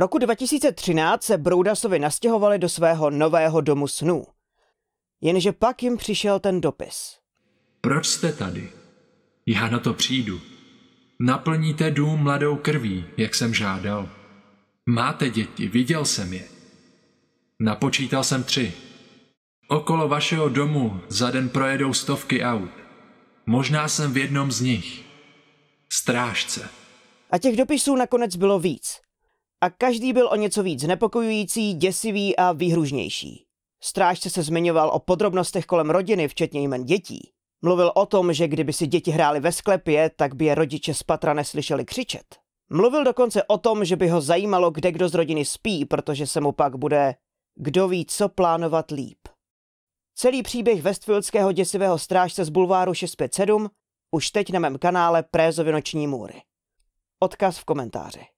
roku 2013 se Broudasovi nastěhovali do svého nového domu snů. Jenže pak jim přišel ten dopis. Proč jste tady? Já na to přijdu. Naplníte dům mladou krví, jak jsem žádal. Máte děti, viděl jsem je. Napočítal jsem tři. Okolo vašeho domu za den projedou stovky aut. Možná jsem v jednom z nich. Strážce. A těch dopisů nakonec bylo víc a každý byl o něco víc nepokojující, děsivý a výhružnější. Strážce se zmiňoval o podrobnostech kolem rodiny, včetně jmen dětí. Mluvil o tom, že kdyby si děti hráli ve sklepě, tak by je rodiče z patra neslyšeli křičet. Mluvil dokonce o tom, že by ho zajímalo, kde kdo z rodiny spí, protože se mu pak bude kdo ví, co plánovat líp. Celý příběh Westfieldského děsivého strážce z bulváru 657 už teď na mém kanále Prézovi noční můry. Odkaz v komentáři.